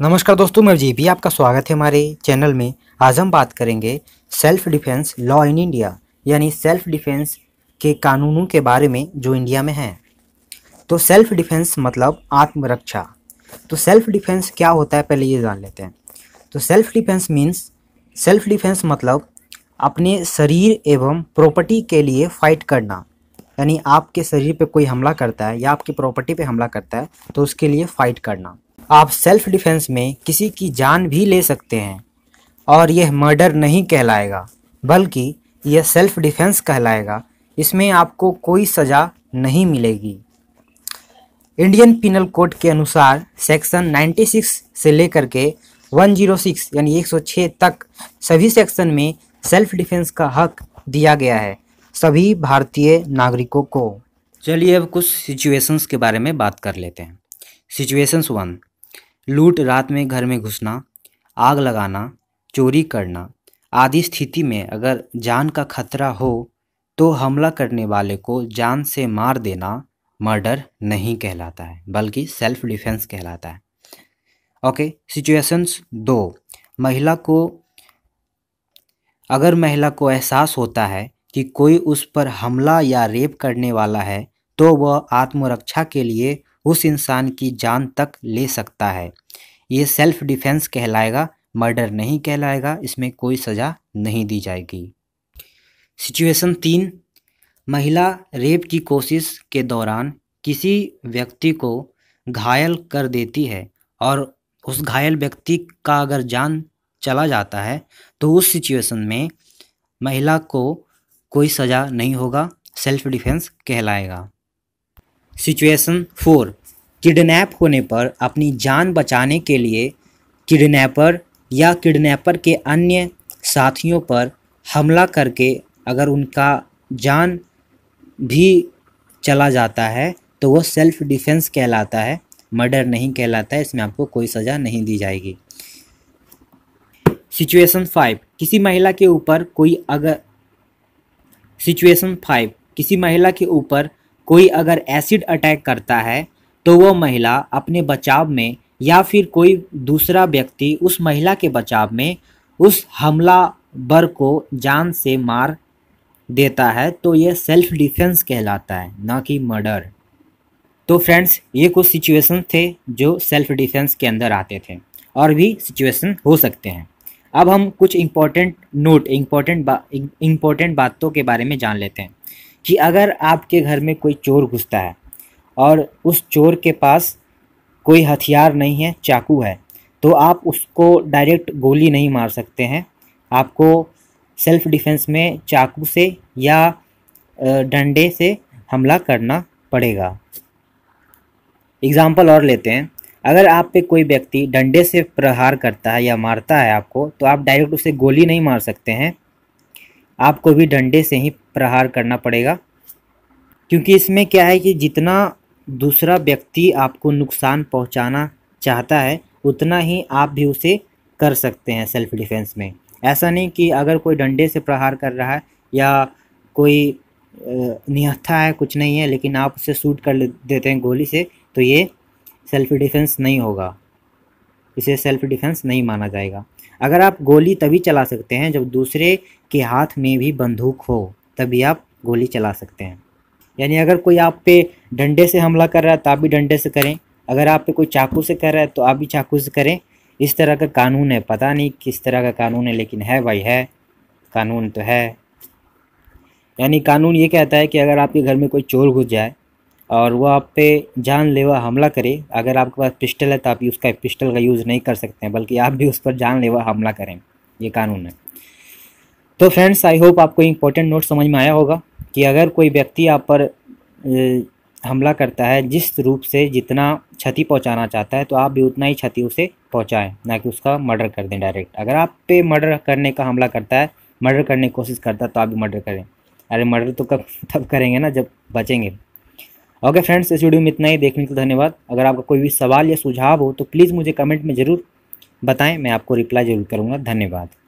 नमस्कार दोस्तों मैं जेपी आपका स्वागत है हमारे चैनल में आज हम बात करेंगे self defence law in India यानी सेल्फ डिफेंस के कानूनों के बारे में जो इंडिया में हैं तो सेल्फ डिफेंस मतलब आत्मरक्षा तो सेल्फ डिफेंस क्या होता है पहले ये जान लेते हैं तो self defence means self defence मतलब अपने शरीर एवं प्रॉपर्टी के लिए फाइट करना यानी आपके शरीर पे कोई हमला करता है या आपकी प्रॉपर्टी पे हमला करता है तो उसके लिए फ़ाइट करना आप सेल्फ डिफेंस में किसी की जान भी ले सकते हैं और यह मर्डर नहीं कहलाएगा बल्कि यह सेल्फ डिफेंस कहलाएगा इसमें आपको कोई सज़ा नहीं मिलेगी इंडियन पिनल कोड के अनुसार सेक्शन 96 से लेकर के 106 यानी 106 तक सभी सेक्शन में सेल्फ डिफेंस का हक दिया गया है सभी भारतीय नागरिकों को चलिए अब कुछ सिचुएशंस के बारे में बात कर लेते हैं सिचुएशंस वन लूट रात में घर में घुसना आग लगाना चोरी करना आदि स्थिति में अगर जान का खतरा हो तो हमला करने वाले को जान से मार देना मर्डर नहीं कहलाता है बल्कि सेल्फ डिफेंस कहलाता है ओके सिचुएशंस दो महिला को अगर महिला को एहसास होता है कि कोई उस पर हमला या रेप करने वाला है तो वह आत्मरक्षा के लिए उस इंसान की जान तक ले सकता है ये सेल्फ डिफेंस कहलाएगा मर्डर नहीं कहलाएगा इसमें कोई सज़ा नहीं दी जाएगी सिचुएशन तीन महिला रेप की कोशिश के दौरान किसी व्यक्ति को घायल कर देती है और उस घायल व्यक्ति का अगर जान चला जाता है तो उस सिचुएशन में महिला को कोई सज़ा नहीं होगा सेल्फ डिफेंस कहलाएगा सिचुएशन फोर किडनैप होने पर अपनी जान बचाने के लिए किडनैपर या किडनैपर के अन्य साथियों पर हमला करके अगर उनका जान भी चला जाता है तो वो सेल्फ डिफेंस कहलाता है मर्डर नहीं कहलाता है इसमें आपको कोई सज़ा नहीं दी जाएगी सिचुएशन फाइव किसी महिला के ऊपर कोई अगर सिचुएशन फाइव किसी महिला के ऊपर कोई अगर एसिड अटैक करता है तो वह महिला अपने बचाव में या फिर कोई दूसरा व्यक्ति उस महिला के बचाव में उस हमलावर को जान से मार देता है तो यह सेल्फ डिफेंस कहलाता है ना कि मर्डर तो फ्रेंड्स ये कुछ सिचुएशन थे जो सेल्फ डिफेंस के अंदर आते थे और भी सिचुएशन हो सकते हैं अब हम कुछ इम्पोर्टेंट नोट इम्पोर्टेंट बा इम्पोर्टेंट बातों के बारे में जान लेते हैं कि अगर आपके घर में कोई चोर घुसता है और उस चोर के पास कोई हथियार नहीं है चाकू है तो आप उसको डायरेक्ट गोली नहीं मार सकते हैं आपको सेल्फ डिफेंस में चाकू से या डंडे से हमला करना पड़ेगा एग्ज़ाम्पल और लेते हैं अगर आप पे कोई व्यक्ति डंडे से प्रहार करता है या मारता है आपको तो आप डायरेक्ट उसे गोली नहीं मार सकते हैं आपको भी डंडे से ही प्रहार करना पड़ेगा क्योंकि इसमें क्या है कि जितना दूसरा व्यक्ति आपको नुकसान पहुंचाना चाहता है उतना ही आप भी उसे कर सकते हैं सेल्फ डिफेंस में ऐसा नहीं कि अगर कोई डंडे से प्रहार कर रहा है या कोई निहत्था है कुछ नहीं है लेकिन आप उसे सूट कर देते हैं गोली से तो ये सेल्फ डिफेंस नहीं होगा इसे सेल्फ डिफेंस नहीं माना जाएगा अगर आप गोली तभी चला सकते हैं जब दूसरे के हाथ में भी बंदूक हो तभी आप गोली चला सकते हैं यानी अगर कोई आप पे डंडे से हमला कर रहा है तो आप भी डंडे से करें अगर आप पे कोई चाकू से कर रहा है तो आप भी चाकू से करें इस तरह का कानून है पता नहीं किस तरह का कानून है लेकिन है भाई है कानून तो है यानी कानून ये कहता है कि अगर आपके घर में कोई चोर घुस जाए और वो आप पे जानलेवा हमला करे अगर आपके पास पिस्टल है तो आप उसका पिस्टल का यूज़ नहीं कर सकते हैं बल्कि आप भी उस पर जानलेवा हमला करें ये कानून है तो फ्रेंड्स आई होप आपको इम्पोर्टेंट नोट समझ में आया होगा कि अगर कोई व्यक्ति आप पर हमला करता है जिस रूप से जितना क्षति पहुंचाना चाहता है तो आप भी उतना ही क्षति उसे पहुंचाएं ना कि उसका मर्डर कर दें डायरेक्ट अगर आप पे मर्डर करने का हमला करता है मर्डर करने की कोशिश करता है तो आप भी मर्डर करें अरे मर्डर तो कब तब करेंगे ना जब बचेंगे ओके फ्रेंड्स इस वीडियो में इतना ही देखने के लिए धन्यवाद अगर आपका कोई भी सवाल या सुझाव हो तो प्लीज़ मुझे कमेंट में ज़रूर बताएं मैं आपको रिप्लाई ज़रूर करूँगा धन्यवाद